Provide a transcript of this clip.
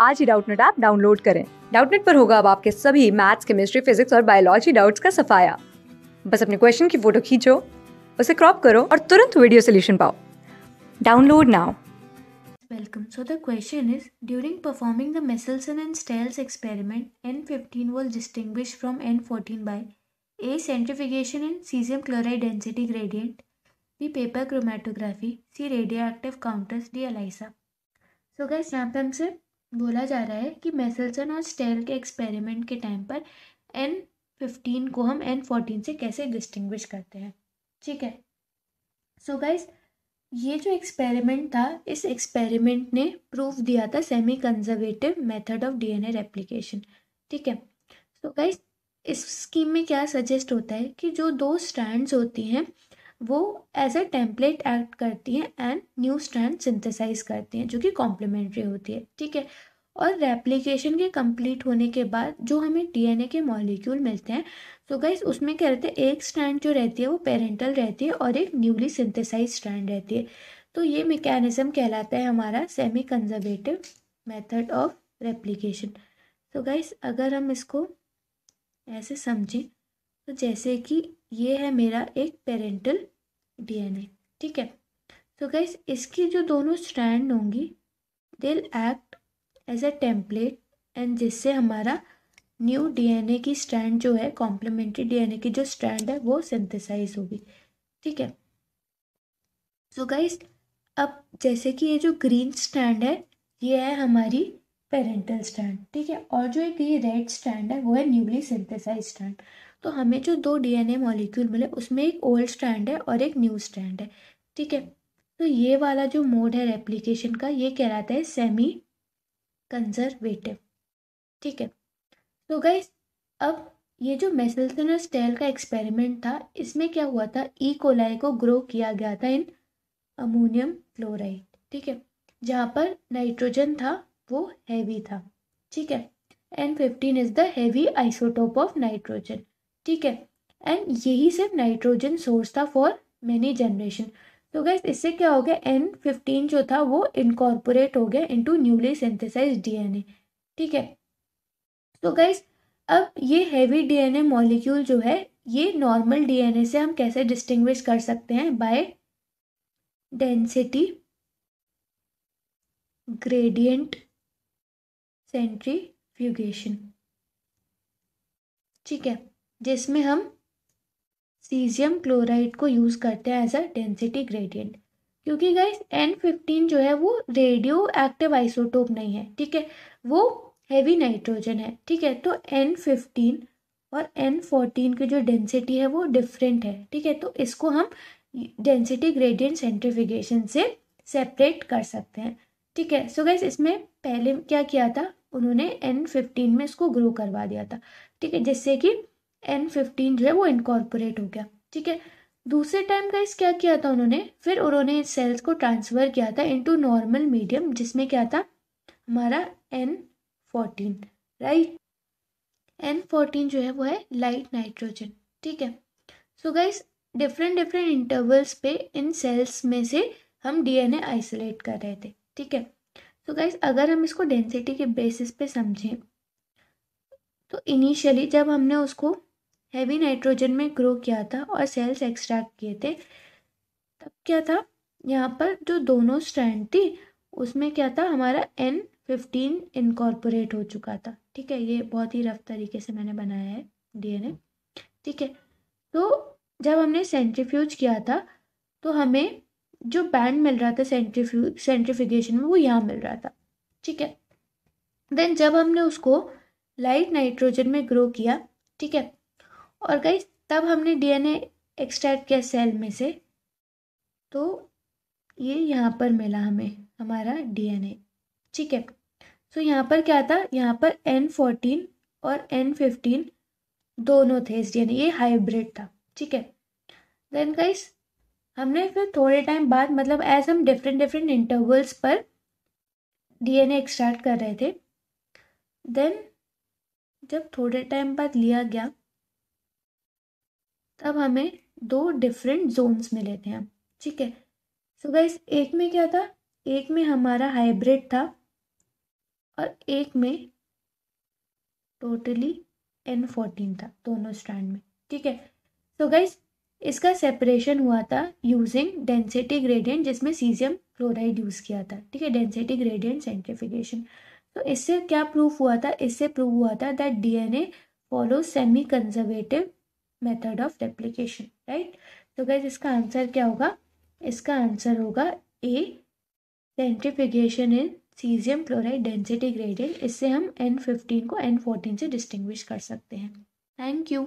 आज ही Doubtnut app download करें डाउटनेट पर होगा अब आपके सभी मैथ्स केमिस्ट्री फिजिक्स और बायोलॉजी डाउट्स का सफाया बस अपने क्वेश्चन की फोटो खींचो उसे क्रॉप करो और तुरंत वीडियो सोल्यूशन पाओ download now Welcome. So the question is, during performing the Messelson and Stiles experiment, N15 was distinguished from N14 by A. Centrifugation and cesium chloride density gradient, B. Paper chromatography, C. Radioactive counters, D. ELISA. So guys, यहाँ पे हमसे बोला जा रहा है कि मैसेल्सन और stele के एक्सपेरिमेंट के टाइम पर एन फिफ्टीन को हम एन फोर्टीन से कैसे डिस्टिंग्विश करते हैं ठीक है सो so गाइज ये जो एक्सपेरिमेंट था इस एक्सपेरिमेंट ने प्रूफ दिया था semi conservative method of DNA replication ठीक है सो so गाइज इस स्कीम में क्या सजेस्ट होता है कि जो दो स्ट्रैंड्स होती हैं वो एज ए टेम्पलेट एक्ट करती हैं एंड न्यू स्ट्रैंड सिंथेसाइज करती हैं जो कि कॉम्प्लीमेंट्री होती है ठीक है और रेप्लिकेशन के कंप्लीट होने के बाद जो हमें डीएनए के मॉलिक्यूल मिलते हैं तो गाइज उसमें क्या रहते हैं एक स्ट्रैंड जो रहती है वो पेरेंटल रहती है और एक न्यूली सिंथेसाइज स्ट्रैंड रहती है तो ये मेकेनिज़्म कहलाता है हमारा semi conservative method of replication तो गाइज अगर हम इसको ऐसे समझें तो जैसे कि ये है मेरा एक पेरेंटल डीएनए ठीक है तो so गैस इसकी जो दोनों स्ट्रैंड होंगी will act as a template and जिससे हमारा न्यू डीएनए की स्ट्रैंड जो है कॉम्प्लीमेंट्री डीएनए की जो स्ट्रैंड है वो सिंथेसाइज होगी ठीक है सो so गाइस अब जैसे कि ये जो ग्रीन स्टैंड है ये है हमारी पेरेंटल स्ट्रैंड ठीक है और जो एक ये रेड स्ट्रैंड है वो है न्यूली सिंथेसाइज स्ट्रैंड तो हमें जो दो डीएनए मॉलिक्यूल मिले उसमें एक ओल्ड स्ट्रैंड है और एक न्यू स्ट्रैंड है ठीक है तो ये वाला जो मोड है रेप्लीकेशन का ये कहलाता है सेमी कंजर्वेटिव ठीक है तो गई अब ये जो मेसल्सन और स्टेल का एक्सपेरिमेंट था इसमें क्या हुआ था ई e. कोलाई को ग्रो किया गया था इन अमोनियम क्लोराइड ठीक है जहाँ पर नाइट्रोजन था वो हैवी था ठीक है N fifteen is the heavy isotope of nitrogen ठीक है एंड यही सिर्फ नाइट्रोजन सोर्स था फॉर मेनी जनरेशन तो गैस इससे क्या हो गया एन फिफ्टीन जो था वो इनकॉर्पोरेट हो गया इनटू न्यूली सिंथेसाइज डीएनए ठीक है तो गैस अब ये हैवी डीएनए मॉलिक्यूल जो है ये नॉर्मल डीएनए से हम कैसे डिस्टिंग्विश कर सकते हैं बाय डेंसिटी ग्रेडियंट सेंट्रीफ्यूगेशन ठीक है जिसमें हम सीजियम क्लोराइड को यूज़ करते हैं एज अ डेंसिटी ग्रेडियंट क्योंकि गाइस एन फिफ्टीन जो है वो रेडियो एक्टिव आइसोटोप नहीं है ठीक है वो हैवी नाइट्रोजन है ठीक है तो एन फिफ्टीन और एन फोर्टीन की जो डेंसिटी है वो डिफरेंट है ठीक है तो इसको हम डेंसिटी ग्रेडियंट सेंट्रीफिकेशन से सेपरेट कर सकते हैं ठीक है सो so गैस इसमें पहले क्या किया था उन्होंने एन फिफ्टीन में इसको ग्रो करवा दिया था ठीक है जिससे कि एन फिफ्टीन जो है वो इनकॉर्पोरेट हो गया ठीक है दूसरे टाइम का इस क्या किया था उन्होंने फिर उन्होंने इस सेल्स को ट्रांसफ़र किया था इनटू नॉर्मल मीडियम जिसमें क्या था हमारा N fourteen right N fourteen जो है वो है लाइट नाइट्रोजन ठीक है so guys different different intervals पे इन सेल्स में से हम डीएनए आइसोलेट कर रहे थे ठीक है तो गाइज अगर हम इसको डेंसिटी के बेसिस पे समझें तो इनिशियली जब हमने उसको हैवी नाइट्रोजन में ग्रो किया था और सेल्स एक्सट्रैक्ट किए थे तब क्या था यहाँ पर जो दोनों स्ट्रैंड थी उसमें क्या था हमारा एन फिफ्टीन इनकॉर्पोरेट हो चुका था ठीक है ये बहुत ही रफ तरीके से मैंने बनाया है डीएनए ठीक है तो जब हमने सेंट्रीफ्यूज किया था तो हमें जो बैंड मिल रहा था सेंट्रीफ्यू सेंट्रीफिकेशन में वो यहाँ मिल रहा था ठीक है देन जब हमने उसको लाइट नाइट्रोजन में ग्रो किया ठीक है और गई तब हमने डीएनए एक्सट्रैक्ट किया सेल में से तो ये यहाँ पर मिला हमें हमारा डीएनए ठीक है सो so, यहाँ पर क्या था यहाँ पर एन फोर्टीन और एन फिफ्टीन दोनों थे इस डी ये हाइब्रिड था ठीक है देन गाइस हमने फिर थोड़े टाइम बाद मतलब एज हम डिफरेंट डिफरेंट इंटरवल्स पर डीएनए एक्सट्रैक्ट कर रहे थे देन जब थोड़े टाइम बाद लिया गया तब हमें दो डिफरेंट जोन्स मिले थे हम ठीक है सो गाइस एक में क्या था एक में हमारा हाइब्रिड था और एक में टोटली एन फोर्टीन था दोनों स्टैंड में ठीक है सो गाइस इसका सेपरेशन हुआ था यूजिंग डेंसिटी ग्रेडियंट जिसमें सीजियम क्लोराइड यूज़ किया था ठीक है डेंसिटी ग्रेडियंट सेंट्रीफिकेशन तो इससे क्या प्रूफ हुआ था इससे प्रूव हुआ था that DNA follow semi conservative method of application right तो गैस इसका आंसर क्या होगा इसका आंसर होगा A centrifugation in caesium chloride density gradient इससे हम एन फिफ्टीन को एन फोर्टीन से डिस्टिंग्विश कर सकते हैं थैंक यू